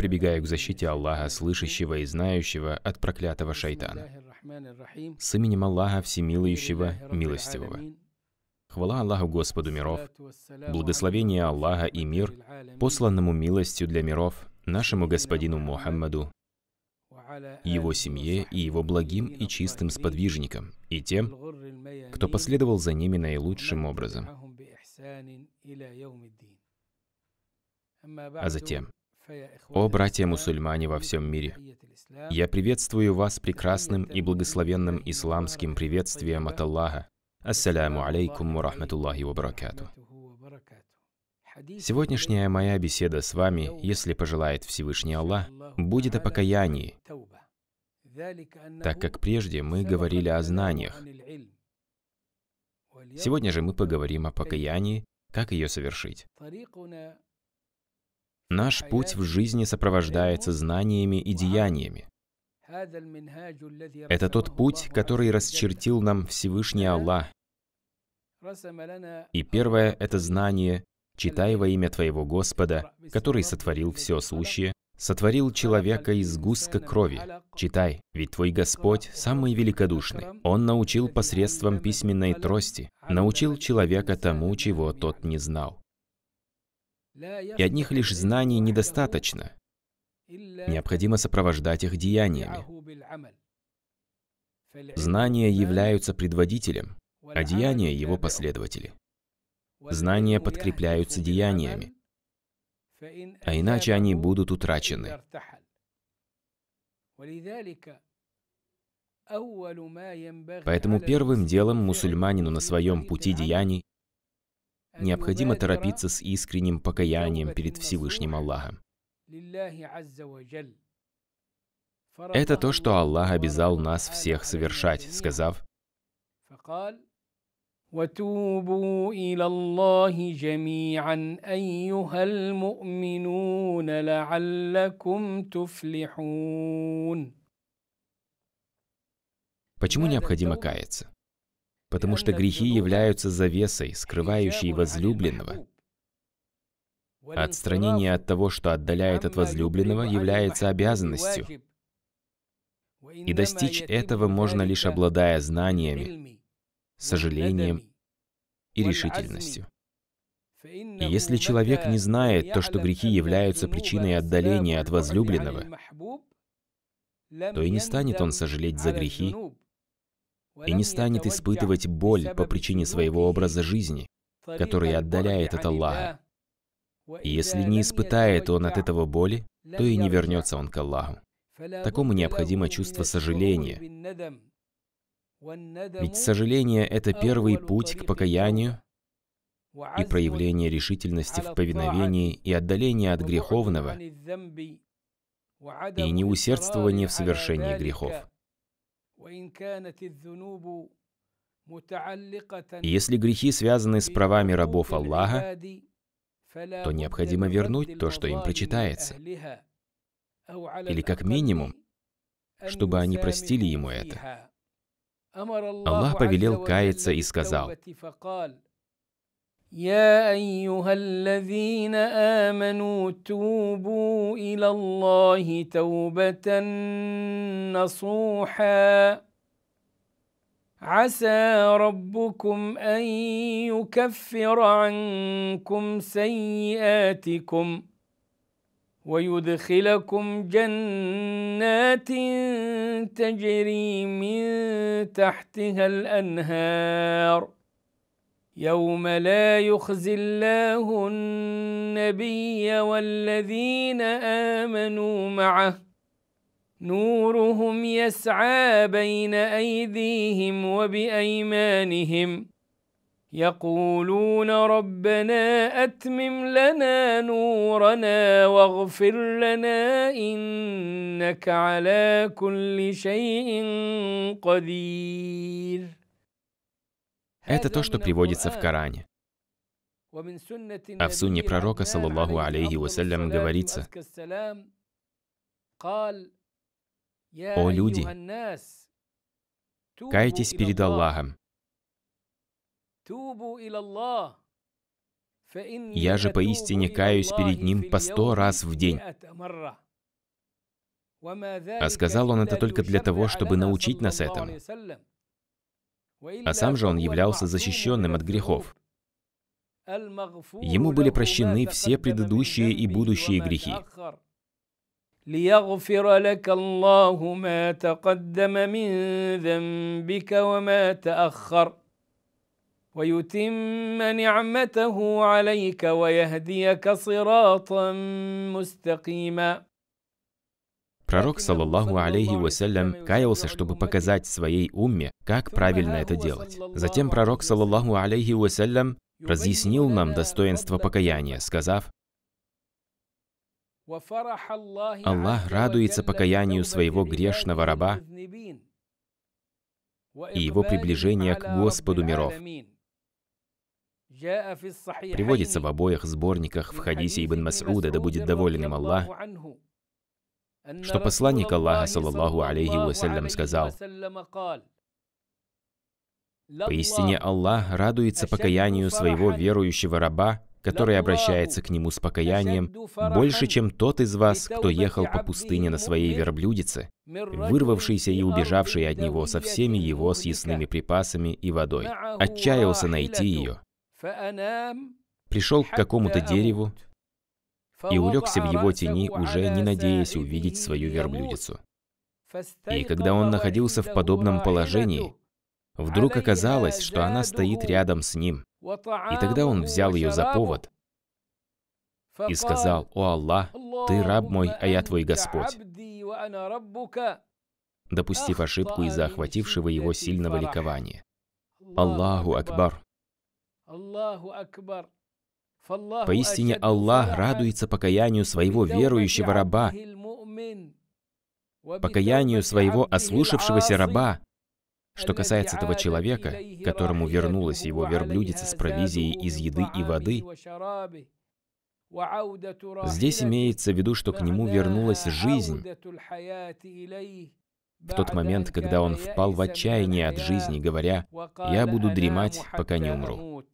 прибегаю к защите Аллаха, слышащего и знающего от проклятого шайтана. С именем Аллаха Всемилующего, Милостивого. Хвала Аллаху Господу миров, благословение Аллаха и мир, посланному милостью для миров, нашему господину Мухаммаду, его семье и его благим и чистым сподвижникам, и тем, кто последовал за ними наилучшим образом. А затем, о, братья-мусульмане во всем мире! Я приветствую вас прекрасным и благословенным исламским приветствием от Аллаха. Ассаляму алейкум ва рахматуллахи ва баракату. Сегодняшняя моя беседа с вами, если пожелает Всевышний Аллах, будет о покаянии, так как прежде мы говорили о знаниях. Сегодня же мы поговорим о покаянии, как ее совершить. Наш путь в жизни сопровождается знаниями и деяниями. Это тот путь, который расчертил нам Всевышний Аллах. И первое — это знание, читая во имя Твоего Господа, который сотворил все сущее, сотворил человека из густка крови. Читай, ведь твой Господь самый великодушный. Он научил посредством письменной трости, научил человека тому, чего тот не знал. И одних лишь знаний недостаточно. Необходимо сопровождать их деяниями. Знания являются предводителем, а деяния — его последователи. Знания подкрепляются деяниями, а иначе они будут утрачены. Поэтому первым делом мусульманину на своем пути деяний Необходимо торопиться с искренним покаянием перед Всевышним Аллахом. Это то, что Аллах обязал нас всех совершать, сказав, Почему необходимо каяться? потому что грехи являются завесой, скрывающей возлюбленного. Отстранение от того, что отдаляет от возлюбленного, является обязанностью. И достичь этого можно лишь обладая знаниями, сожалением и решительностью. И если человек не знает то, что грехи являются причиной отдаления от возлюбленного, то и не станет он сожалеть за грехи и не станет испытывать боль по причине своего образа жизни, который отдаляет от Аллаха. если не испытает он от этого боли, то и не вернется он к Аллаху. Такому необходимо чувство сожаления. Ведь сожаление — это первый путь к покаянию и проявление решительности в повиновении и отдаление от греховного и неусердствование в совершении грехов. Если грехи связаны с правами рабов Аллаха, то необходимо вернуть то, что им причитается. Или как минимум, чтобы они простили ему это. Аллах повелел каяться и сказал, يا أيها الذين آمنوا توبوا إلى الله توبة نصوحا عسى ربكم أن يكفر عنكم سيئاتكم ويدخلكم جنات تجري من تحتها الأنهار يوم لا يخزي الله النبي والذين آمنوا معه نورهم يسعى بين أيديهم وبأيمانهم يقولون ربنا أتمم لنا نورنا واغفر لنا إنك على كل شيء قدير Это то, что приводится в Коране. А в сунне пророка, саллаллаху алейхи вассалям, говорится, «О люди, кайтесь перед Аллахом, я же поистине каюсь перед Ним по сто раз в день». А сказал он это только для того, чтобы научить нас этому. а сам же он являлся защищенным от грехов. Ему были прощены все предыдущие и будущие грехи. Пророк, саллаллаху алейхи вассалям, каялся, чтобы показать своей умме, как правильно это делать. Затем пророк, саллаллаху алейхи вассалям, разъяснил нам достоинство покаяния, сказав, Аллах радуется покаянию своего грешного раба и его приближение к Господу миров. Приводится в обоих сборниках в хадисе Ибн Мас'уда, да будет доволен им Аллах, что посланник Аллаха, саллаллаху алейхи вассалям, сказал, «Поистине Аллах радуется покаянию своего верующего раба, который обращается к нему с покаянием, больше, чем тот из вас, кто ехал по пустыне на своей верблюдице, вырвавшийся и убежавший от него со всеми его съестными припасами и водой, отчаялся найти ее, пришел к какому-то дереву, и улегся в его тени, уже не надеясь увидеть свою верблюдицу. И когда он находился в подобном положении, вдруг оказалось, что она стоит рядом с ним. И тогда он взял ее за повод и сказал, «О Аллах, ты раб мой, а я твой Господь». Допустив ошибку из-за охватившего его сильного ликования. Аллаху Акбар. Аллаху Акбар. Поистине Аллах радуется покаянию своего верующего раба, покаянию своего ослушавшегося раба. Что касается того человека, которому вернулась его верблюдица с провизией из еды и воды, здесь имеется в виду, что к нему вернулась жизнь в тот момент, когда он впал в отчаяние от жизни, говоря, «Я буду дремать, пока не умру».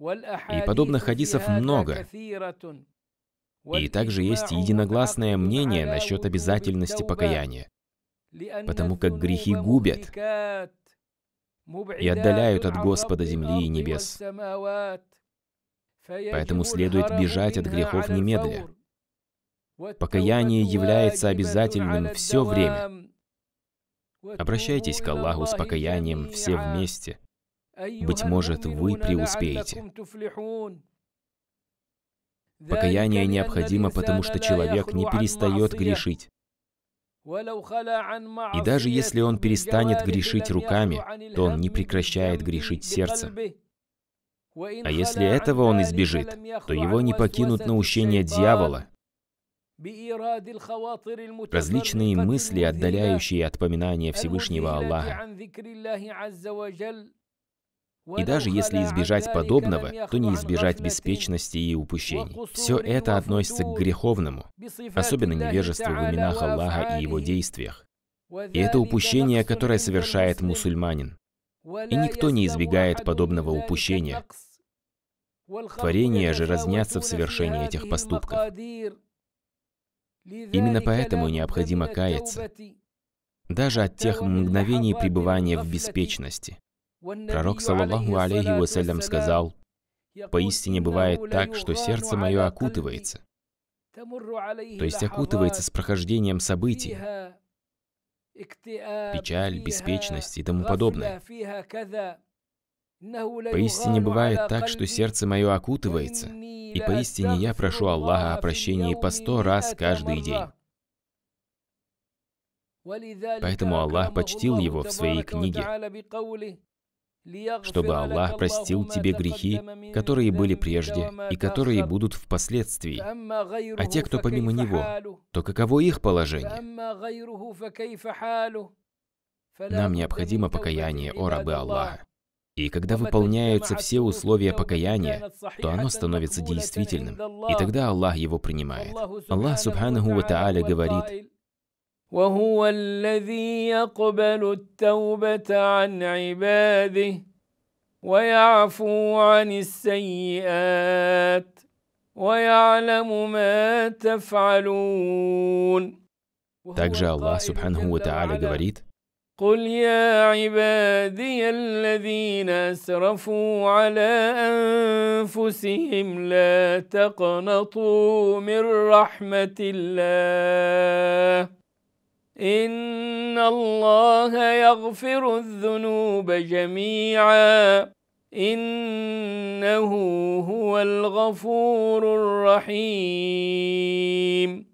И подобных хадисов много. И также есть единогласное мнение насчет обязательности покаяния, потому как грехи губят и отдаляют от Господа земли и небес. Поэтому следует бежать от грехов немедля. Покаяние является обязательным все время. Обращайтесь к Аллаху с покаянием все вместе. Быть может, вы преуспеете. Покаяние необходимо, потому что человек не перестает грешить. И даже если он перестанет грешить руками, то он не прекращает грешить сердцем. А если этого он избежит, то его не покинут наущения дьявола, различные мысли, отдаляющие от поминания Всевышнего Аллаха. И даже если избежать подобного, то не избежать беспечности и упущений. Все это относится к греховному, особенно невежеству в именах Аллаха и его действиях. И это упущение, которое совершает мусульманин. И никто не избегает подобного упущения. Творения же разнятся в совершении этих поступков. Именно поэтому необходимо каяться, даже от тех мгновений пребывания в беспечности. Пророк, саллаллаху алейхи вассалям, сказал, «Поистине бывает так, что сердце мое окутывается, то есть окутывается с прохождением событий, печаль, беспечность и тому подобное. Поистине бывает так, что сердце мое окутывается, и поистине я прошу Аллаха о прощении по сто раз каждый день. Поэтому Аллах почтил его в своей книге чтобы Аллах простил тебе грехи, которые были прежде и которые будут впоследствии. А те, кто помимо Него, то каково их положение? Нам необходимо покаяние, о рабы Аллаха. И когда выполняются все условия покаяния, то оно становится действительным, и тогда Аллах его принимает. Аллах Субханаху Ва Тааля говорит, وهو الذي يقبل التوبة عن عباده ويعفو عن السيئات ويعلم ما تفعلون Также Аллах Субханаху Та'аля говорит, قل يا عبادي الذين أسرفوا على أنفسهم لا تقنطوا من رحمة الله إن الله يغفر الذنوب جميعا إنه هو الغفور الرحيم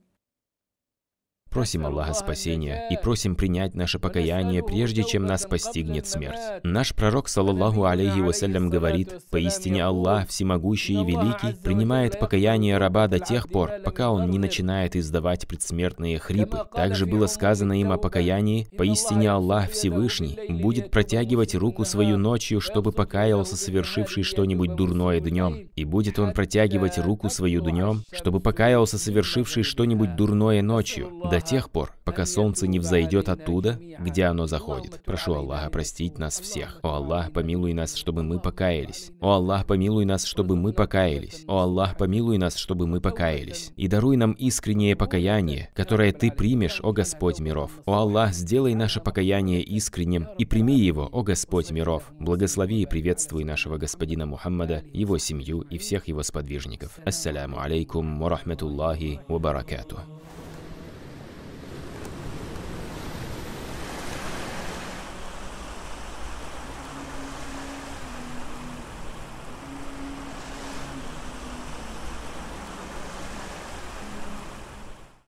Просим Аллаха спасения и просим принять наше покаяние, прежде чем нас постигнет смерть. Наш пророк, саллаллаху алейхи вассалям, говорит, «Поистине Аллах, всемогущий и великий, принимает покаяние раба до тех пор, пока он не начинает издавать предсмертные хрипы». Также было сказано им о покаянии, «Поистине Аллах Всевышний будет протягивать руку свою ночью, чтобы покаялся совершивший что-нибудь дурное днем, и будет он протягивать руку свою днем, чтобы покаялся совершивший что-нибудь дурное ночью, до тех пор, пока солнце не взойдет оттуда, где оно заходит. Прошу Аллаха простить нас всех. О Аллах, помилуй нас, чтобы мы покаялись. О Аллах, помилуй нас, чтобы мы покаялись. О Аллах, помилуй нас, чтобы мы покаялись. И даруй нам искреннее покаяние, которое Ты примешь, о Господь миров. О Аллах, сделай наше покаяние искренним и прими его, о Господь миров. Благослови и приветствуй нашего господина Мухаммада, его семью и всех его сподвижников. Ассаляму алейкум ва рахматуллахи ва баракату.